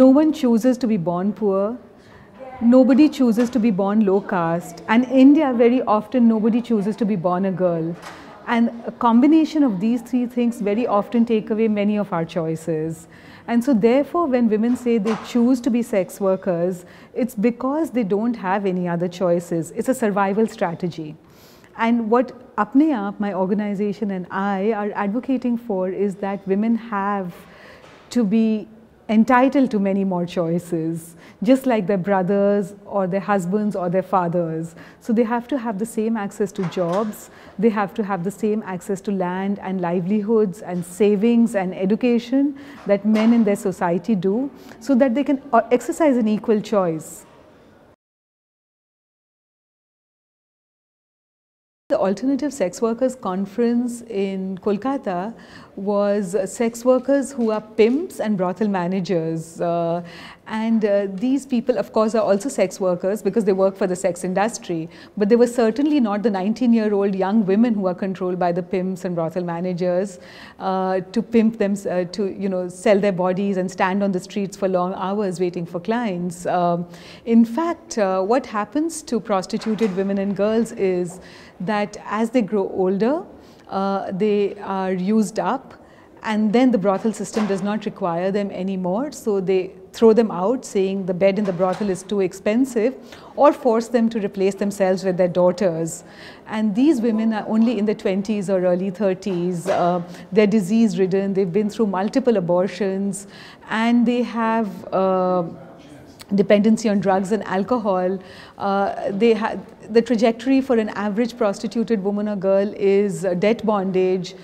No one chooses to be born poor. Nobody chooses to be born low caste. And India, very often, nobody chooses to be born a girl. And a combination of these three things very often take away many of our choices. And so, therefore, when women say they choose to be sex workers, it's because they don't have any other choices. It's a survival strategy. And what Apne Aap, my organization, and I are advocating for is that women have to be entitled to many more choices, just like their brothers or their husbands or their fathers. So they have to have the same access to jobs, they have to have the same access to land and livelihoods and savings and education that men in their society do, so that they can uh, exercise an equal choice. The Alternative Sex Workers Conference in Kolkata was sex workers who are pimps and brothel managers. Uh, and uh, these people, of course, are also sex workers because they work for the sex industry. But they were certainly not the 19 year old young women who are controlled by the pimps and brothel managers uh, to pimp them, uh, to you know, sell their bodies and stand on the streets for long hours waiting for clients. Um, in fact, uh, what happens to prostituted women and girls is that that as they grow older, uh, they are used up and then the brothel system does not require them anymore. So they throw them out saying the bed in the brothel is too expensive or force them to replace themselves with their daughters. And these women are only in their 20s or early 30s. Uh, they're disease ridden, they've been through multiple abortions and they have uh, dependency on drugs and alcohol, uh, they ha the trajectory for an average prostituted woman or girl is debt bondage,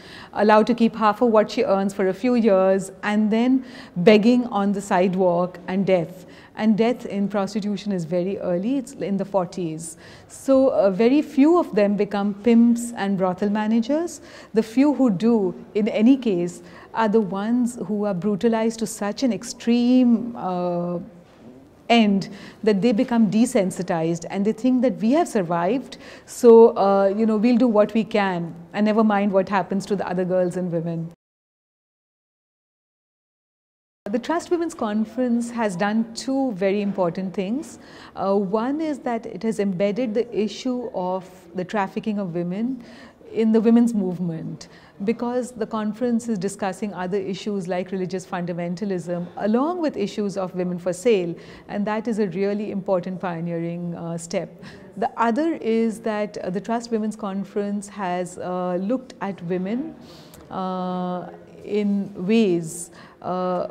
allowed to keep half of what she earns for a few years, and then begging on the sidewalk and death. And death in prostitution is very early, it's in the 40s. So uh, very few of them become pimps and brothel managers. The few who do, in any case, are the ones who are brutalized to such an extreme uh, end that they become desensitized and they think that we have survived so uh, you know we'll do what we can and never mind what happens to the other girls and women the Trust Women's Conference has done two very important things. Uh, one is that it has embedded the issue of the trafficking of women in the women's movement because the conference is discussing other issues like religious fundamentalism along with issues of women for sale and that is a really important pioneering uh, step. The other is that uh, the Trust Women's Conference has uh, looked at women uh, in ways uh,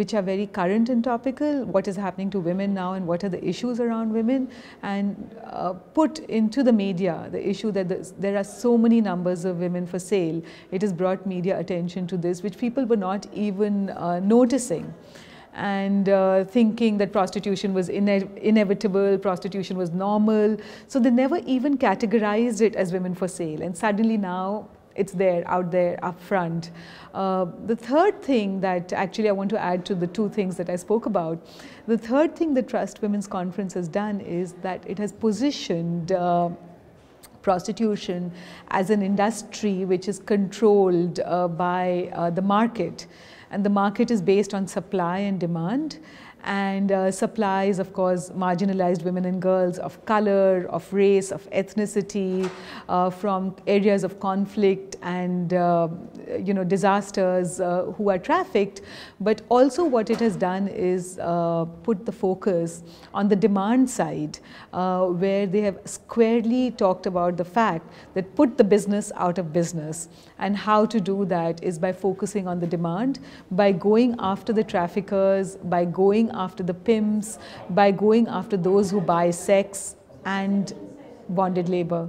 which are very current and topical, what is happening to women now and what are the issues around women and uh, put into the media the issue that the, there are so many numbers of women for sale. It has brought media attention to this which people were not even uh, noticing and uh, thinking that prostitution was ine inevitable, prostitution was normal. So they never even categorized it as women for sale. And suddenly now it's there out there up front. Uh, the third thing that actually I want to add to the two things that I spoke about, the third thing the Trust Women's Conference has done is that it has positioned uh, prostitution as an industry which is controlled uh, by uh, the market and the market is based on supply and demand and uh, supplies, of course, marginalized women and girls of color, of race, of ethnicity, uh, from areas of conflict and uh, you know disasters uh, who are trafficked. But also, what it has done is uh, put the focus on the demand side, uh, where they have squarely talked about the fact that put the business out of business, and how to do that is by focusing on the demand, by going after the traffickers, by going after the pimps, by going after those who buy sex and bonded labor.